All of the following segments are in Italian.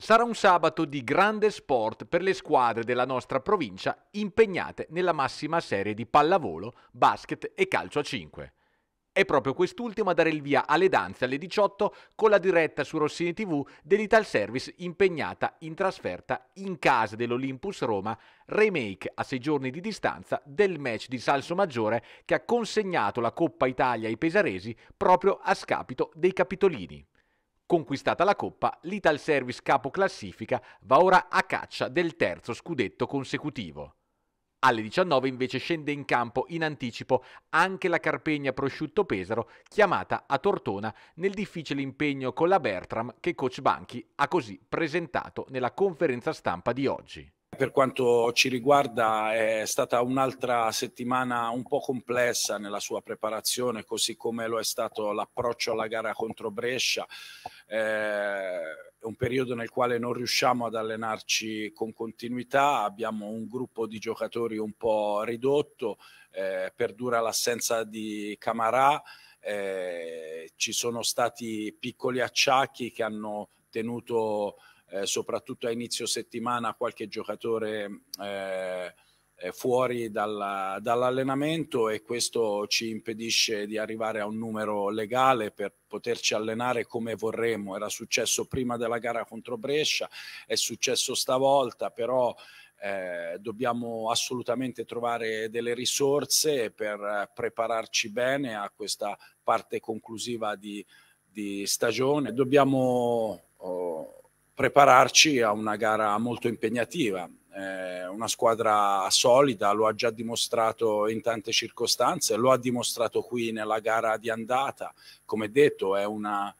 Sarà un sabato di grande sport per le squadre della nostra provincia impegnate nella massima serie di pallavolo, basket e calcio a 5. È proprio quest'ultimo a dare il via alle danze alle 18 con la diretta su Rossini TV dell'Ital Service impegnata in trasferta in casa dell'Olympus Roma, remake a sei giorni di distanza del match di Salso Maggiore che ha consegnato la Coppa Italia ai pesaresi proprio a scapito dei capitolini. Conquistata la Coppa, l'Ital Service capo classifica va ora a caccia del terzo scudetto consecutivo. Alle 19 invece scende in campo in anticipo anche la Carpegna Prosciutto Pesaro, chiamata a Tortona nel difficile impegno con la Bertram che coach Banchi ha così presentato nella conferenza stampa di oggi. Per quanto ci riguarda è stata un'altra settimana un po' complessa nella sua preparazione, così come lo è stato l'approccio alla gara contro Brescia. è eh, un periodo nel quale non riusciamo ad allenarci con continuità, abbiamo un gruppo di giocatori un po' ridotto, eh, perdura l'assenza di Camarà, eh, ci sono stati piccoli acciacchi che hanno tenuto eh, soprattutto a inizio settimana qualche giocatore eh, eh, fuori dalla, dall'allenamento e questo ci impedisce di arrivare a un numero legale per poterci allenare come vorremmo. Era successo prima della gara contro Brescia, è successo stavolta, però eh, dobbiamo assolutamente trovare delle risorse per eh, prepararci bene a questa parte conclusiva di, di stagione. Dobbiamo... Oh, prepararci a una gara molto impegnativa. Eh, una squadra solida, lo ha già dimostrato in tante circostanze, lo ha dimostrato qui nella gara di andata. Come detto, è una,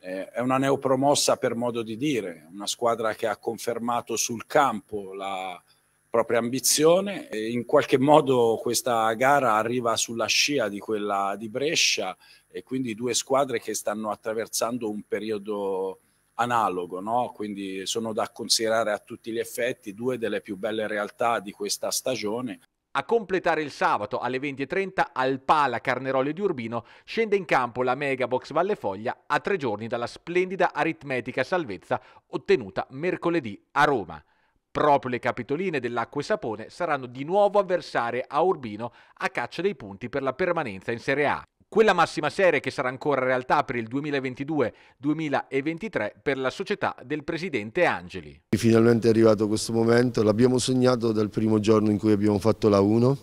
eh, è una neopromossa per modo di dire, una squadra che ha confermato sul campo la propria ambizione e in qualche modo questa gara arriva sulla scia di quella di Brescia e quindi due squadre che stanno attraversando un periodo analogo, no? quindi sono da considerare a tutti gli effetti due delle più belle realtà di questa stagione. A completare il sabato alle 20.30 al Pala Carnerolio di Urbino scende in campo la Mega Box Valle Foglia a tre giorni dalla splendida aritmetica salvezza ottenuta mercoledì a Roma. Proprio le capitoline dell'Acqua e Sapone saranno di nuovo avversarie a Urbino a caccia dei punti per la permanenza in Serie A quella massima serie che sarà ancora realtà per il 2022-2023 per la società del presidente Angeli. Finalmente è arrivato questo momento, l'abbiamo sognato dal primo giorno in cui abbiamo fatto la 1.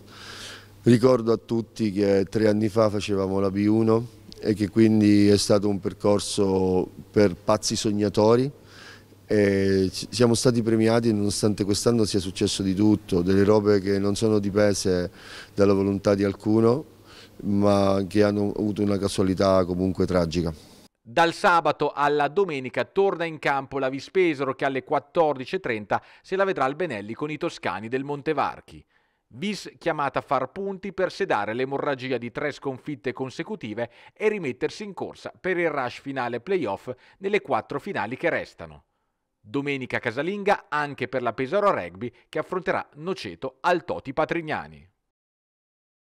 Ricordo a tutti che tre anni fa facevamo la B1 e che quindi è stato un percorso per pazzi sognatori. E siamo stati premiati nonostante quest'anno sia successo di tutto, delle robe che non sono dipese dalla volontà di alcuno, ma che hanno avuto una casualità comunque tragica. Dal sabato alla domenica torna in campo la Vispesaro che alle 14.30 se la vedrà al Benelli con i toscani del Montevarchi. Vis chiamata a far punti per sedare l'emorragia di tre sconfitte consecutive e rimettersi in corsa per il rush finale playoff nelle quattro finali che restano. Domenica casalinga anche per la Pesaro Rugby che affronterà Noceto al Toti Patrignani.